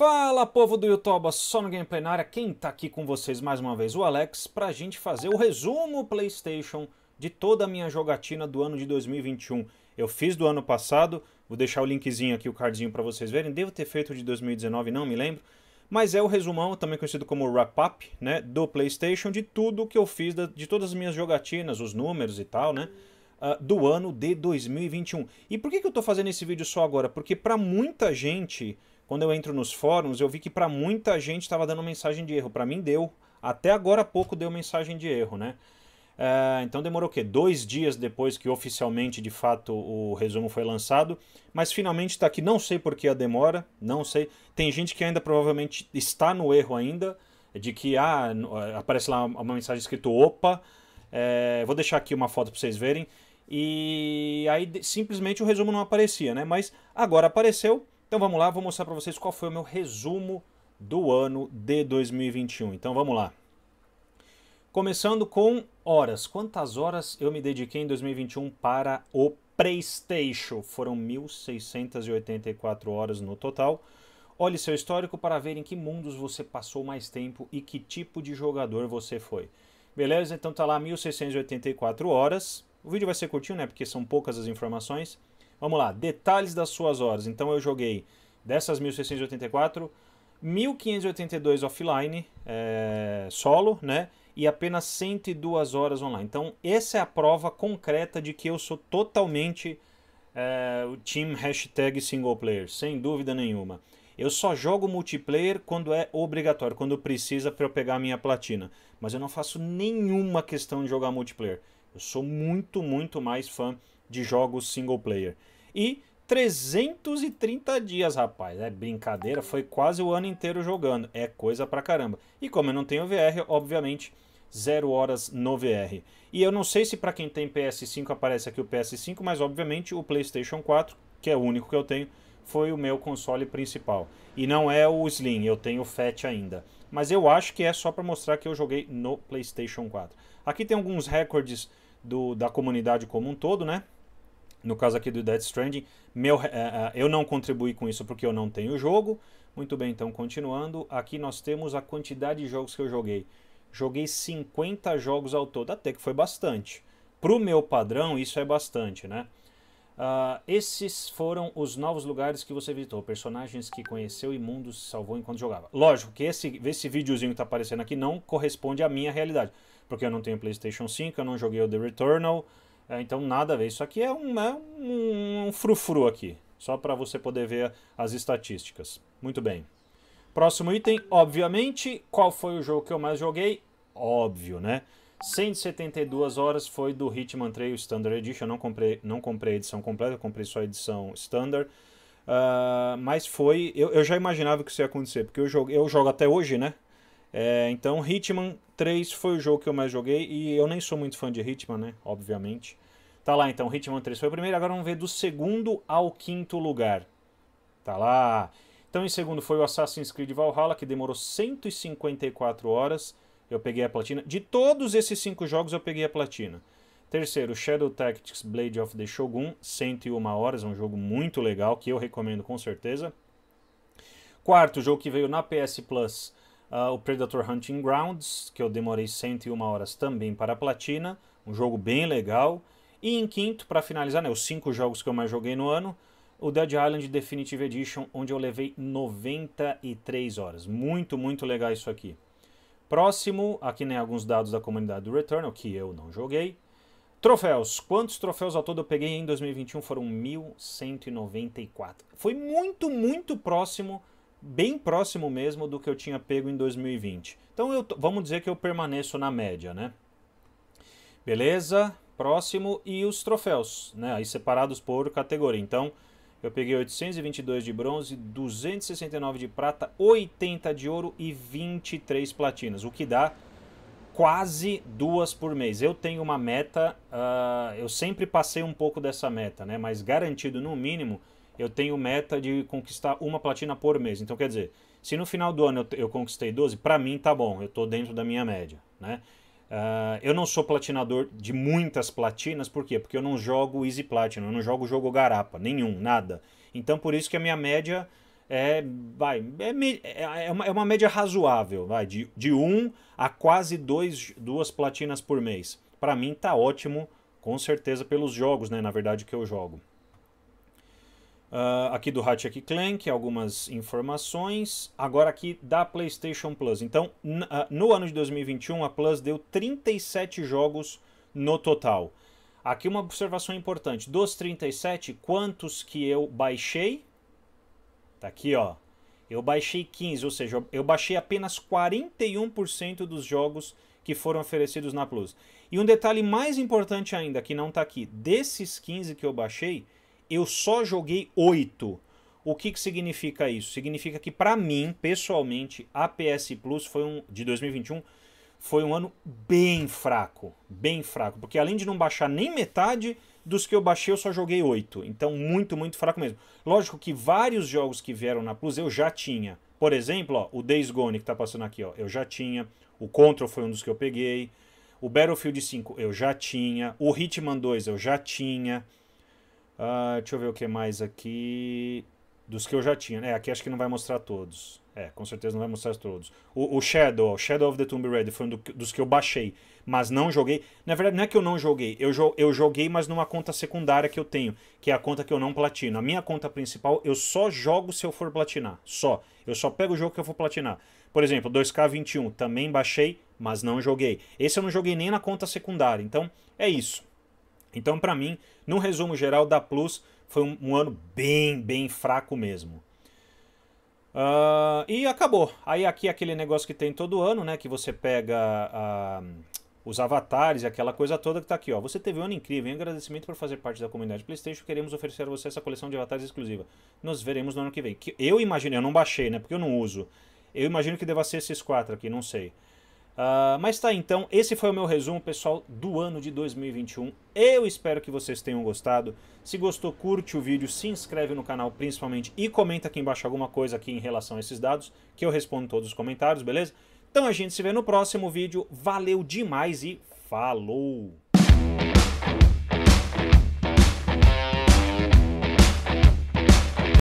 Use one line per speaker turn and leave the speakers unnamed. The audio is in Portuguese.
Fala povo do Yotoba, só no Gameplay na área, quem tá aqui com vocês mais uma vez, o Alex, pra gente fazer o resumo Playstation de toda a minha jogatina do ano de 2021. Eu fiz do ano passado, vou deixar o linkzinho aqui, o cardzinho para vocês verem, devo ter feito de 2019, não me lembro, mas é o resumão, também conhecido como wrap-up, né, do Playstation, de tudo que eu fiz, de todas as minhas jogatinas, os números e tal, né, ah, do ano de 2021. E por que, que eu tô fazendo esse vídeo só agora? Porque para muita gente quando eu entro nos fóruns, eu vi que para muita gente estava dando mensagem de erro. Para mim deu, até agora há pouco deu mensagem de erro, né? Eh, então demorou o quê? Dois dias depois que oficialmente, de fato, o resumo foi lançado. Mas finalmente está aqui. Não sei por que a demora, não sei. Tem gente que ainda provavelmente está no erro ainda, de que ah, eh, aparece lá uma mensagem escrito opa. É, vou deixar aqui uma foto para vocês verem. E aí simplesmente o resumo não aparecia, né? Mas agora apareceu. Então vamos lá, vou mostrar para vocês qual foi o meu resumo do ano de 2021. Então vamos lá. Começando com horas. Quantas horas eu me dediquei em 2021 para o PlayStation? Foram 1.684 horas no total. Olhe seu histórico para ver em que mundos você passou mais tempo e que tipo de jogador você foi. Beleza? Então tá lá 1684 horas. O vídeo vai ser curtinho, né? Porque são poucas as informações. Vamos lá, detalhes das suas horas. Então eu joguei dessas 1684, 1582 offline, é, solo, né? E apenas 102 horas online. Então essa é a prova concreta de que eu sou totalmente é, o Team hashtag single player, sem dúvida nenhuma. Eu só jogo multiplayer quando é obrigatório, quando precisa para eu pegar a minha platina. Mas eu não faço nenhuma questão de jogar multiplayer. Eu sou muito, muito mais fã de jogos single player. E 330 dias, rapaz. É brincadeira, foi quase o ano inteiro jogando. É coisa pra caramba. E como eu não tenho VR, obviamente, zero horas no VR. E eu não sei se para quem tem PS5 aparece aqui o PS5, mas obviamente o PlayStation 4, que é o único que eu tenho, foi o meu console principal. E não é o Slim, eu tenho o Fat ainda. Mas eu acho que é só para mostrar que eu joguei no PlayStation 4. Aqui tem alguns recordes do, da comunidade como um todo, né? no caso aqui do Death Stranding, meu, uh, eu não contribuí com isso porque eu não tenho jogo. Muito bem, então continuando, aqui nós temos a quantidade de jogos que eu joguei. Joguei 50 jogos ao todo, até que foi bastante. Para o meu padrão, isso é bastante, né? Uh, esses foram os novos lugares que você visitou, personagens que conheceu e mundos salvou enquanto jogava. Lógico que esse, esse videozinho que está aparecendo aqui não corresponde à minha realidade, porque eu não tenho PlayStation 5, eu não joguei o The Returnal, é, então nada a ver. Isso aqui é um, é um, um frufru aqui, só para você poder ver as estatísticas. Muito bem. Próximo item, obviamente, qual foi o jogo que eu mais joguei? Óbvio, né? 172 horas foi do Hitman 3 Standard Edition. Eu não comprei, não comprei a edição completa, comprei só a edição Standard. Uh, mas foi. Eu, eu, já imaginava que isso ia acontecer, porque eu jogo, eu jogo até hoje, né? É, então, Hitman 3 foi o jogo que eu mais joguei e eu nem sou muito fã de Hitman, né? Obviamente. Tá lá então, Hitman 3 foi o primeiro, agora vamos ver do segundo ao quinto lugar. Tá lá. Então, em segundo foi o Assassin's Creed Valhalla, que demorou 154 horas. Eu peguei a platina. De todos esses cinco jogos, eu peguei a platina. Terceiro, Shadow Tactics Blade of the Shogun, 101 horas, é um jogo muito legal que eu recomendo com certeza. Quarto, jogo que veio na PS Plus, Uh, o Predator Hunting Grounds, que eu demorei 101 horas também para a platina, um jogo bem legal. E em quinto, para finalizar, né, os cinco jogos que eu mais joguei no ano, o Dead Island Definitive Edition, onde eu levei 93 horas. Muito, muito legal isso aqui. Próximo, aqui né, alguns dados da comunidade do Returnal, que eu não joguei. Troféus. Quantos troféus ao todo eu peguei em 2021? Foram 1.194. Foi muito, muito próximo bem próximo mesmo do que eu tinha pego em 2020. Então eu, vamos dizer que eu permaneço na média, né? Beleza? Próximo e os troféus, né? Aí separados por categoria. Então eu peguei 822 de bronze, 269 de prata, 80 de ouro e 23 platinas, o que dá quase duas por mês. Eu tenho uma meta, uh, eu sempre passei um pouco dessa meta, né? Mas garantido no mínimo eu tenho meta de conquistar uma platina por mês. Então, quer dizer, se no final do ano eu, eu conquistei 12, para mim tá bom, eu tô dentro da minha média, né? Uh, eu não sou platinador de muitas platinas, por quê? Porque eu não jogo Easy Platinum, eu não jogo jogo garapa, nenhum, nada. Então por isso que a minha média é, vai, é, é, é, uma, é uma média razoável, vai, de, de um a quase dois, duas platinas por mês. Para mim tá ótimo, com certeza pelos jogos, né, na verdade, que eu jogo. Uh, aqui do Ratchet Clank, algumas informações. Agora aqui da PlayStation Plus. Então, uh, no ano de 2021, a Plus deu 37 jogos no total. Aqui uma observação importante. Dos 37, quantos que eu baixei? Tá aqui, ó. Eu baixei 15, ou seja, eu baixei apenas 41% dos jogos que foram oferecidos na Plus. E um detalhe mais importante ainda, que não tá aqui. Desses 15 que eu baixei, eu só joguei 8. O que, que significa isso? Significa que para mim, pessoalmente, a PS Plus foi um de 2021 foi um ano bem fraco, bem fraco, porque além de não baixar nem metade dos que eu baixei, eu só joguei 8. Então, muito, muito fraco mesmo. Lógico que vários jogos que vieram na Plus eu já tinha. Por exemplo, ó, o Days Gone que tá passando aqui, ó, eu já tinha. O Control foi um dos que eu peguei. O Battlefield 5 eu já tinha. O Hitman 2 eu já tinha. Uh, deixa eu ver o que mais aqui. Dos que eu já tinha. É, aqui acho que não vai mostrar todos. É, com certeza não vai mostrar todos. O, o Shadow, Shadow of the Tomb Raider foi um do, dos que eu baixei, mas não joguei. Na verdade, não é que eu não joguei. Eu, eu joguei, mas numa conta secundária que eu tenho, que é a conta que eu não platino. A minha conta principal, eu só jogo se eu for platinar. Só. Eu só pego o jogo que eu for platinar. Por exemplo, 2K21, também baixei, mas não joguei. Esse eu não joguei nem na conta secundária. Então, é isso. Então, para mim, num resumo geral, da Plus foi um, um ano bem, bem fraco mesmo. Uh, e acabou. Aí aqui é aquele negócio que tem todo ano, né? Que você pega uh, os avatares e aquela coisa toda que tá aqui, ó. Você teve um ano incrível. Em agradecimento por fazer parte da comunidade PlayStation, queremos oferecer a você essa coleção de avatares exclusiva. Nos veremos no ano que vem. Que eu imagino, eu não baixei, né? Porque eu não uso. Eu imagino que deva ser esses quatro aqui, não sei. Ah, mas tá, então, esse foi o meu resumo, pessoal, do ano de 2021. Eu espero que vocês tenham gostado. Se gostou, curte o vídeo, se inscreve no canal principalmente e comenta aqui embaixo alguma coisa aqui em relação a esses dados, que eu respondo todos os comentários, beleza? Então a gente se vê no próximo vídeo. Valeu demais e falou!